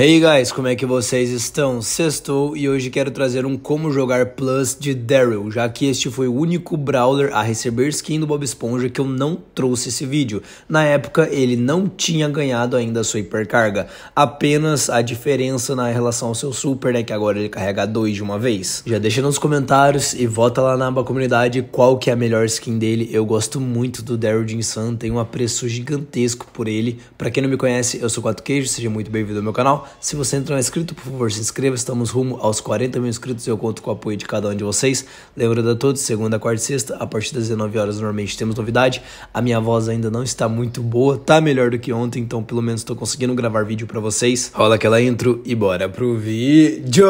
Hey guys, como é que vocês estão? Sextou e hoje quero trazer um Como Jogar Plus de Daryl, já que este foi o único Brawler a receber skin do Bob Esponja que eu não trouxe esse vídeo. Na época ele não tinha ganhado ainda a sua hipercarga, apenas a diferença na relação ao seu super, né, que agora ele carrega dois de uma vez. Já deixa nos comentários e vota lá na aba comunidade qual que é a melhor skin dele, eu gosto muito do Daryl de Insano, tenho um apreço gigantesco por ele. Pra quem não me conhece, eu sou Quatro Queijos, seja muito bem-vindo ao meu canal. Se você ainda não é inscrito, por favor, se inscreva. Estamos rumo aos 40 mil inscritos e eu conto com o apoio de cada um de vocês. Lembrando a todos, segunda, quarta e sexta, a partir das 19 horas, normalmente temos novidade. A minha voz ainda não está muito boa, tá melhor do que ontem, então pelo menos estou conseguindo gravar vídeo para vocês. Rola aquela intro e bora pro vídeo!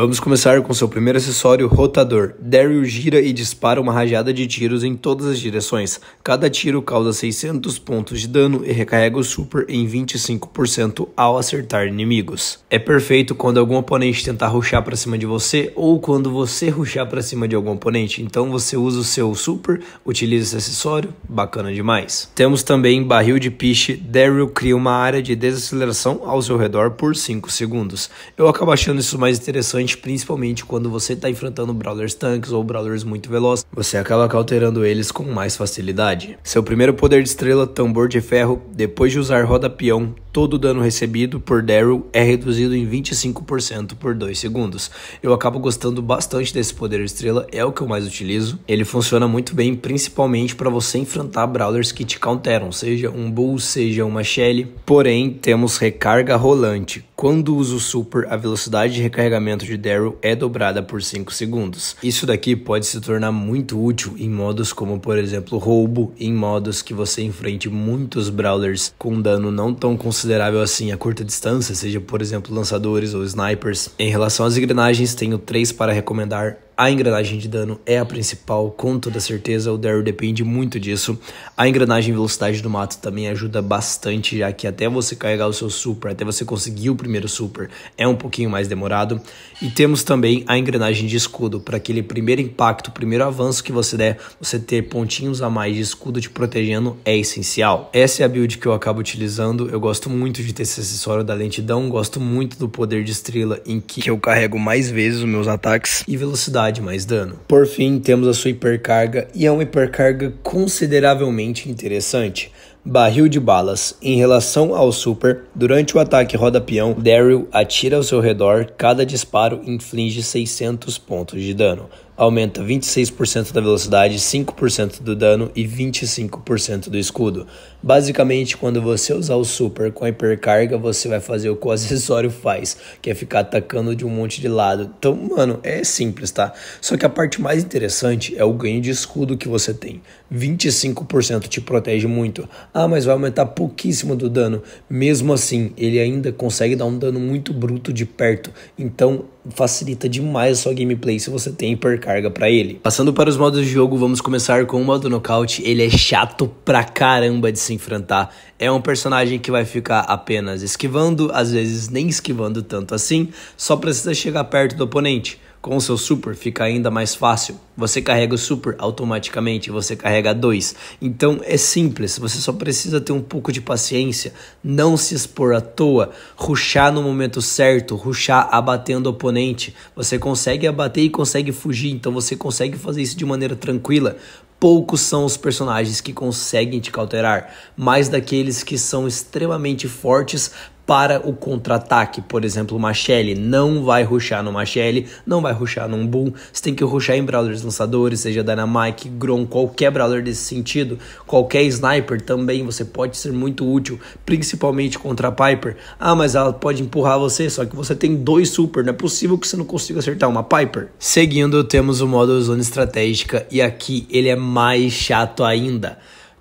Vamos começar com seu primeiro acessório rotador. Daryl gira e dispara uma rajada de tiros em todas as direções. Cada tiro causa 600 pontos de dano e recarrega o super em 25% ao acertar inimigos. É perfeito quando algum oponente tentar ruxar para cima de você ou quando você ruxar para cima de algum oponente. Então você usa o seu super, utiliza esse acessório, bacana demais. Temos também barril de piche. Daryl cria uma área de desaceleração ao seu redor por 5 segundos. Eu acabo achando isso mais interessante importante, principalmente quando você está enfrentando brawlers tanques ou brawlers muito velozes, você acaba cauterando eles com mais facilidade. Seu primeiro poder de estrela, Tambor de Ferro, depois de usar Roda Peão, todo o dano recebido por Daryl é reduzido em 25% por 2 segundos. Eu acabo gostando bastante desse poder de estrela, é o que eu mais utilizo. Ele funciona muito bem, principalmente para você enfrentar brawlers que te counteram, seja um Bull, seja uma Shelly. Porém, temos recarga rolante quando uso o super, a velocidade de recarregamento de Daryl é dobrada por 5 segundos. Isso daqui pode se tornar muito útil em modos como, por exemplo, roubo, em modos que você enfrente muitos Brawlers com dano não tão considerável assim a curta distância, seja, por exemplo, lançadores ou snipers. Em relação às engrenagens, tenho 3 para recomendar a engrenagem de dano é a principal, com toda certeza. O Daryl depende muito disso. A engrenagem velocidade do mato também ajuda bastante, já que até você carregar o seu super, até você conseguir o primeiro super, é um pouquinho mais demorado. E temos também a engrenagem de escudo, para aquele primeiro impacto, primeiro avanço que você der, você ter pontinhos a mais de escudo te protegendo é essencial. Essa é a build que eu acabo utilizando. Eu gosto muito de ter esse acessório da lentidão, gosto muito do poder de estrela, em que eu carrego mais vezes os meus ataques, e velocidade velocidade, mais dano. Por fim, temos a sua hipercarga, e é uma hipercarga consideravelmente interessante. Barril de balas. Em relação ao super, durante o ataque roda peão, Daryl atira ao seu redor, cada disparo inflige 600 pontos de dano aumenta 26% da velocidade, 5% do dano e 25% do escudo. Basicamente, quando você usar o super com a hipercarga, você vai fazer o que o acessório faz, que é ficar atacando de um monte de lado. Então, mano, é simples, tá? Só que a parte mais interessante é o ganho de escudo que você tem. 25% te protege muito. Ah, mas vai aumentar pouquíssimo do dano. Mesmo assim, ele ainda consegue dar um dano muito bruto de perto. Então, facilita demais a sua gameplay se você tem hipercarga para ele. Passando para os modos de jogo, vamos começar com o modo nocaute. Ele é chato pra caramba de se enfrentar. É um personagem que vai ficar apenas esquivando, às vezes nem esquivando tanto assim, só precisa chegar perto do oponente. Com o seu super fica ainda mais fácil. Você carrega o super automaticamente, você carrega dois. Então é simples, você só precisa ter um pouco de paciência, não se expor à toa, ruxar no momento certo, ruxar abatendo o oponente. Você consegue abater e consegue fugir, então você consegue fazer isso de maneira tranquila. Poucos são os personagens que conseguem te cauterar, mais daqueles que são extremamente fortes para o contra-ataque. Por exemplo, o Machele não vai ruxar no Machele, não vai ruxar num Boom. Você tem que ruxar em brawlers lançadores, seja Dynamite, Grom, qualquer brawler desse sentido. Qualquer sniper também você pode ser muito útil, principalmente contra a Piper. Ah, mas ela pode empurrar você, só que você tem dois super, não é possível que você não consiga acertar uma Piper. Seguindo, temos o modo Zona Estratégica e aqui ele é mais chato ainda.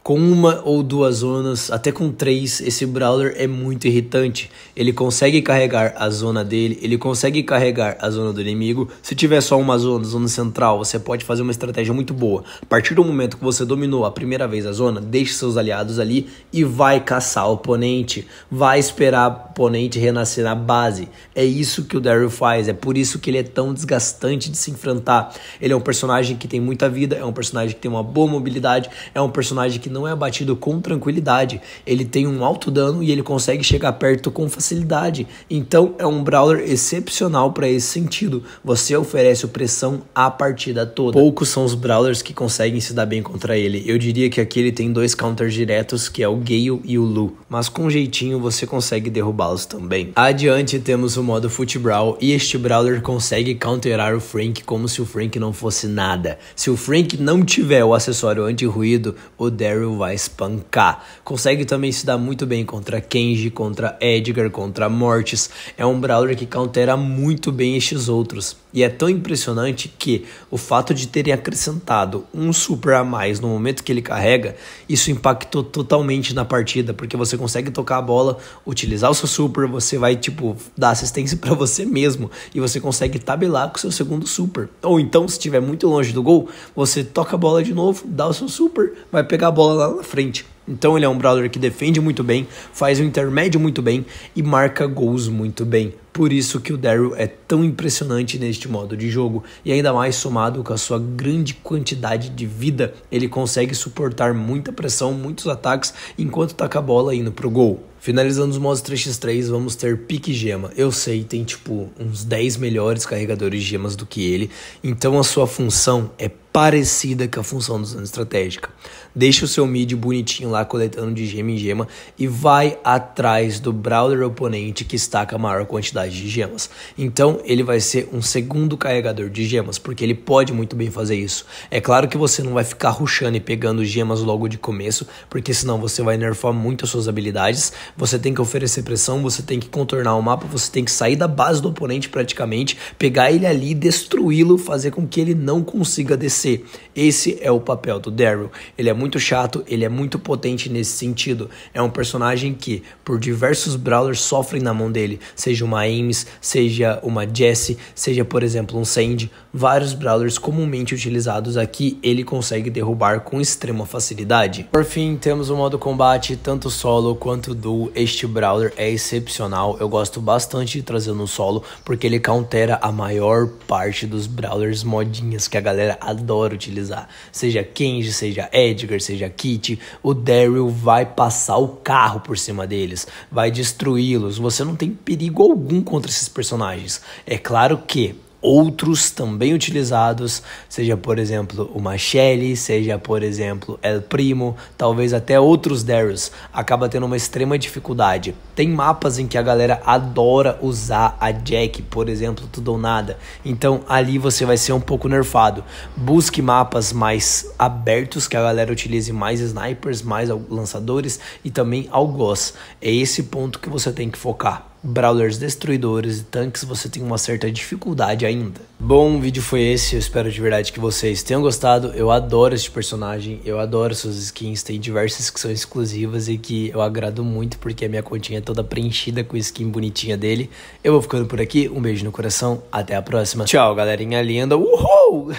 Com uma ou duas zonas, até com três, esse Brawler é muito irritante. Ele consegue carregar a zona dele, ele consegue carregar a zona do inimigo. Se tiver só uma zona, zona central, você pode fazer uma estratégia muito boa. A partir do momento que você dominou a primeira vez a zona, deixe seus aliados ali e vai caçar o oponente. Vai esperar o oponente renascer na base. É isso que o Daryl faz, é por isso que ele é tão desgastante de se enfrentar. Ele é um personagem que tem muita vida, é um personagem que tem uma boa mobilidade, é um personagem que não é abatido com tranquilidade. Ele tem um alto dano e ele consegue chegar perto com facilidade. Então é um brawler excepcional para esse sentido. Você oferece opressão a partida toda. Poucos são os brawlers que conseguem se dar bem contra ele. Eu diria que aqui ele tem dois counters diretos, que é o Gale e o Lu. Mas com um jeitinho você consegue derrubá-los também. Adiante temos o modo Foot Brawl e este brawler consegue counterar o Frank como se o Frank não fosse nada. Se o Frank não tiver o acessório anti-ruído, o Daryl vai espancar. Consegue também se dar muito bem contra Kenji, contra Edgar, contra Mortis. É um Brawler que countera muito bem estes outros. E é tão impressionante que o fato de terem acrescentado um super a mais no momento que ele carrega, isso impactou totalmente na partida, porque você consegue tocar a bola, utilizar o seu super, você vai tipo dar assistência para você mesmo e você consegue tabelar com o seu segundo super. Ou então, se estiver muito longe do gol, você toca a bola de novo, dá o seu super, vai pegar a bola bola lá na frente. Então ele é um brawler que defende muito bem, faz o intermédio muito bem e marca gols muito bem. Por isso que o Daryl é tão impressionante neste modo de jogo e ainda mais somado com a sua grande quantidade de vida, ele consegue suportar muita pressão, muitos ataques enquanto taca a bola indo pro gol. Finalizando os modos 3x3, vamos ter pique gema. Eu sei, tem tipo uns 10 melhores carregadores de gemas do que ele, então a sua função é parecida com a função do zona estratégica. Deixa o seu mid bonitinho lá coletando de gema em gema e vai atrás do brawler oponente que está com a maior quantidade de gemas. Então ele vai ser um segundo carregador de gemas, porque ele pode muito bem fazer isso. É claro que você não vai ficar ruxando e pegando gemas logo de começo, porque senão você vai nerfar muito as suas habilidades, você tem que oferecer pressão, você tem que contornar o mapa, você tem que sair da base do oponente praticamente, pegar ele ali, destruí-lo, fazer com que ele não consiga descer você. Esse é o papel do Daryl. Ele é muito chato, ele é muito potente nesse sentido. É um personagem que, por diversos brawlers, sofrem na mão dele. Seja uma Ames, seja uma Jessie, seja, por exemplo, um Sandy vários brawlers comumente utilizados aqui ele consegue derrubar com extrema facilidade. Por fim, temos o modo combate, tanto solo quanto duo. Este brawler é excepcional, eu gosto bastante de trazer no solo, porque ele countera a maior parte dos brawlers modinhas que a galera adora utilizar. Seja Kenji, seja Edgar, seja Kit, o Daryl vai passar o carro por cima deles, vai destruí-los. Você não tem perigo algum contra esses personagens. É claro que outros também utilizados, seja por exemplo o Machele, seja por exemplo El Primo, talvez até outros Darius, acaba tendo uma extrema dificuldade. Tem mapas em que a galera adora usar a Jack, por exemplo, tudo ou nada. Então ali você vai ser um pouco nerfado. Busque mapas mais abertos que a galera utilize mais snipers, mais lançadores e também algoz. É esse ponto que você tem que focar brawlers destruidores e tanques você tem uma certa dificuldade ainda. Bom, o vídeo foi esse, eu espero de verdade que vocês tenham gostado, eu adoro este personagem, eu adoro suas skins, tem diversas que são exclusivas e que eu agrado muito porque a minha continha é toda preenchida com skin bonitinha dele. Eu vou ficando por aqui, um beijo no coração, até a próxima. Tchau, galerinha linda, uhul!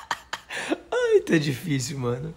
Ai, tá difícil, mano.